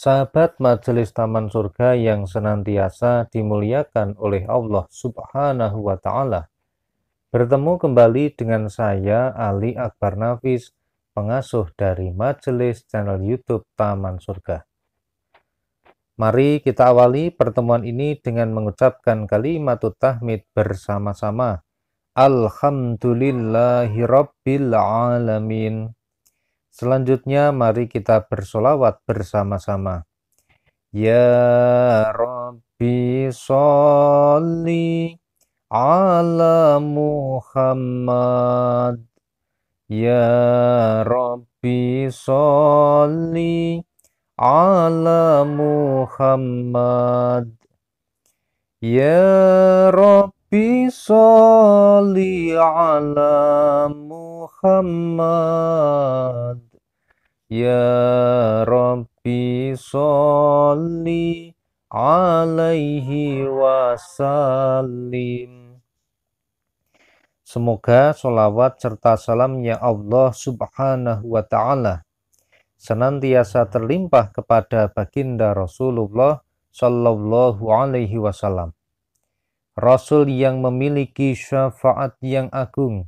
sahabat majelis taman surga yang senantiasa dimuliakan oleh Allah Subhanahu wa taala. Bertemu kembali dengan saya Ali Akbar Nafis, pengasuh dari majelis channel YouTube Taman Surga. Mari kita awali pertemuan ini dengan mengucapkan kalimat tahmid bersama-sama. Alhamdulillahirabbil alamin. Selanjutnya mari kita bersolawat bersama-sama. Ya Rabbi sholli ala Muhammad. Ya Rabbi sholli ala Muhammad. Ya Rabbi sholli ala Muhammad Ya Rabbi Salli alaihi wasallim Semoga solawat serta salamnya Allah subhanahu wa ta'ala senantiasa terlimpah kepada baginda Rasulullah Shallallahu Alaihi Wasallam. Rasul yang memiliki syafaat yang agung,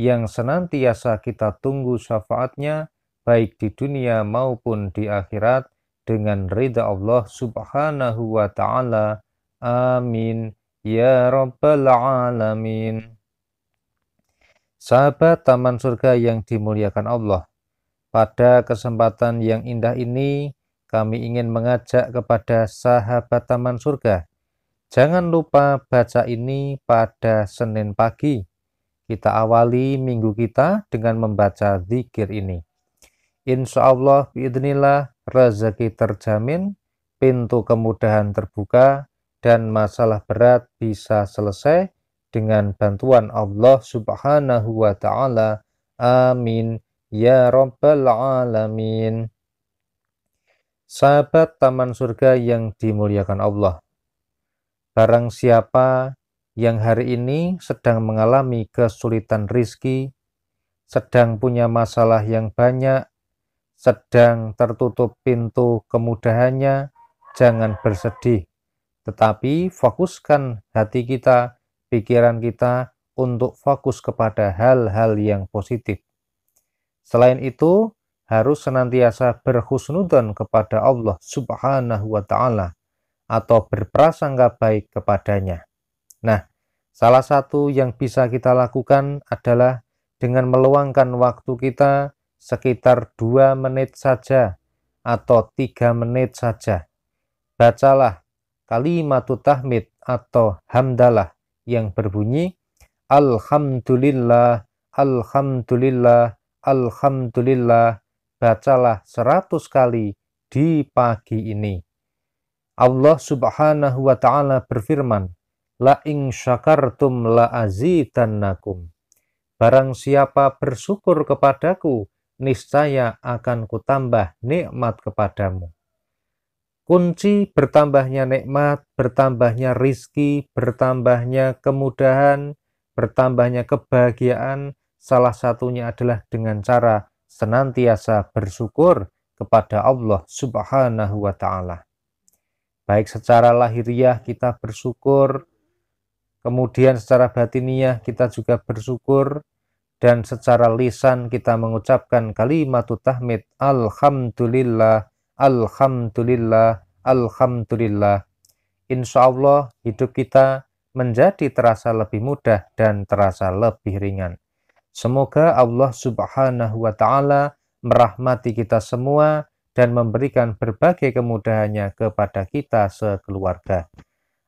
yang senantiasa kita tunggu syafaatnya baik di dunia maupun di akhirat dengan ridha Allah subhanahu wa ta'ala. Amin. Ya Rabbal Alamin. Sahabat Taman Surga yang dimuliakan Allah, pada kesempatan yang indah ini, kami ingin mengajak kepada sahabat Taman Surga. Jangan lupa baca ini pada Senin pagi kita awali minggu kita dengan membaca zikir ini. Insya Allah, biidnillah, rezeki terjamin, pintu kemudahan terbuka, dan masalah berat bisa selesai dengan bantuan Allah subhanahu wa ta'ala. Amin. Ya Rabbal Alamin. Sahabat Taman Surga yang dimuliakan Allah. Barang siapa yang hari ini sedang mengalami kesulitan rizki, sedang punya masalah yang banyak, sedang tertutup pintu kemudahannya, jangan bersedih. Tetapi fokuskan hati kita, pikiran kita untuk fokus kepada hal-hal yang positif. Selain itu, harus senantiasa berhusnudon kepada Allah Subhanahu wa taala atau berprasangka baik kepadanya. Nah, salah satu yang bisa kita lakukan adalah dengan meluangkan waktu kita sekitar 2 menit saja atau 3 menit saja. Bacalah kalimatut tahmid atau hamdalah yang berbunyi Alhamdulillah, Alhamdulillah, Alhamdulillah. Bacalah 100 kali di pagi ini. Allah subhanahu wa ta'ala berfirman, la ing syakartum la azidannakum. Barang siapa bersyukur kepadaku, niscaya akan kutambah nikmat kepadamu. Kunci bertambahnya nikmat, bertambahnya rizki, bertambahnya kemudahan, bertambahnya kebahagiaan, salah satunya adalah dengan cara senantiasa bersyukur kepada Allah Subhanahu wa Ta'ala. Baik secara lahiriah kita bersyukur Kemudian secara batiniah kita juga bersyukur dan secara lisan kita mengucapkan kalimat tahmid alhamdulillah alhamdulillah alhamdulillah. Insya Allah hidup kita menjadi terasa lebih mudah dan terasa lebih ringan. Semoga Allah Subhanahu wa taala merahmati kita semua dan memberikan berbagai kemudahannya kepada kita sekeluarga.